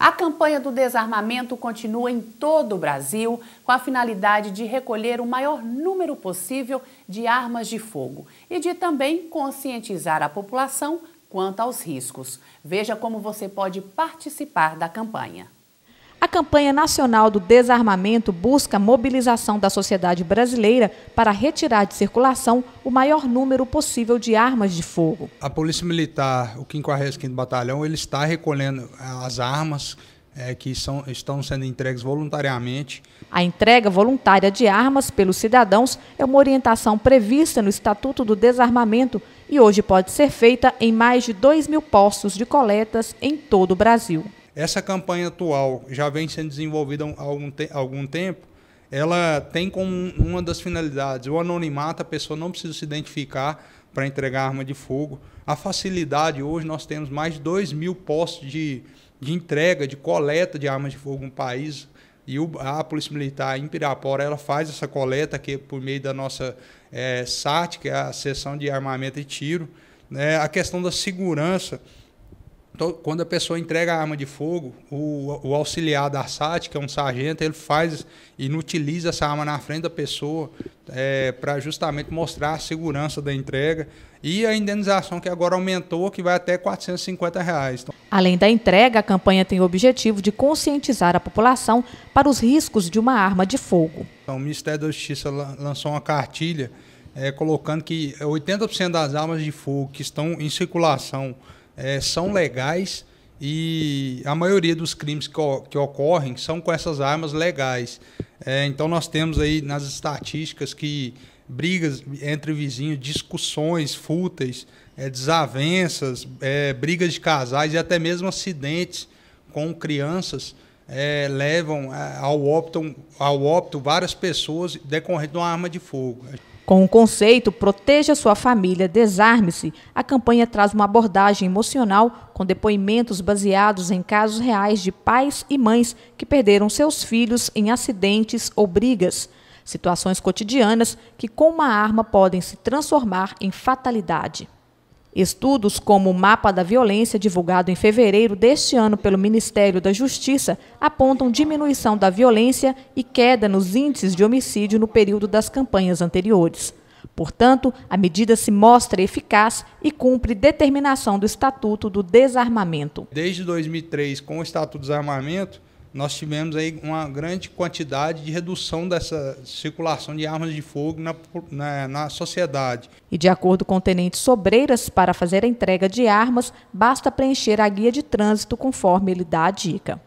A campanha do desarmamento continua em todo o Brasil com a finalidade de recolher o maior número possível de armas de fogo e de também conscientizar a população quanto aos riscos. Veja como você pode participar da campanha. A campanha nacional do desarmamento busca mobilização da sociedade brasileira para retirar de circulação o maior número possível de armas de fogo. A Polícia Militar, o 55 Batalhão, ele está recolhendo eh, as armas é, que são, estão sendo entregues voluntariamente. A entrega voluntária de armas pelos cidadãos é uma orientação prevista no Estatuto do Desarmamento e hoje pode ser feita em mais de 2 mil postos de coletas em todo o Brasil. Essa campanha atual já vem sendo desenvolvida há algum, te algum tempo. Ela tem como uma das finalidades o anonimato, a pessoa não precisa se identificar para entregar arma de fogo. A facilidade, hoje nós temos mais de 2 mil postos de, de entrega, de coleta de armas de fogo no país. E o, a Polícia Militar em Pirapora ela faz essa coleta aqui por meio da nossa é, eh, SAT, que é a Seção de Armamento e Tiro. É, a questão da segurança, então, quando a pessoa entrega a arma de fogo, o, o auxiliar da SAT, que é um sargento, ele faz, e inutiliza essa arma na frente da pessoa é, para justamente mostrar a segurança da entrega e a indenização que agora aumentou, que vai até R$ 450. Reais. Então, Além da entrega, a campanha tem o objetivo de conscientizar a população para os riscos de uma arma de fogo. Então, o Ministério da Justiça lançou uma cartilha é, colocando que 80% das armas de fogo que estão em circulação é, são legais e a maioria dos crimes que, que ocorrem são com essas armas legais. É, então nós temos aí nas estatísticas que brigas entre vizinhos, discussões fúteis, é, desavenças, é, brigas de casais e até mesmo acidentes com crianças é, levam ao óbito, ao óbito várias pessoas decorrendo de uma arma de fogo. Com o conceito Proteja sua família, desarme-se, a campanha traz uma abordagem emocional com depoimentos baseados em casos reais de pais e mães que perderam seus filhos em acidentes ou brigas. Situações cotidianas que, com uma arma, podem se transformar em fatalidade. Estudos como o Mapa da Violência, divulgado em fevereiro deste ano pelo Ministério da Justiça, apontam diminuição da violência e queda nos índices de homicídio no período das campanhas anteriores. Portanto, a medida se mostra eficaz e cumpre determinação do Estatuto do Desarmamento. Desde 2003, com o Estatuto do Desarmamento, nós tivemos aí uma grande quantidade de redução dessa circulação de armas de fogo na, na, na, sociedade. E de acordo com o tenente Sobreiras, para fazer a entrega de armas, basta preencher a guia de trânsito conforme ele dá a dica.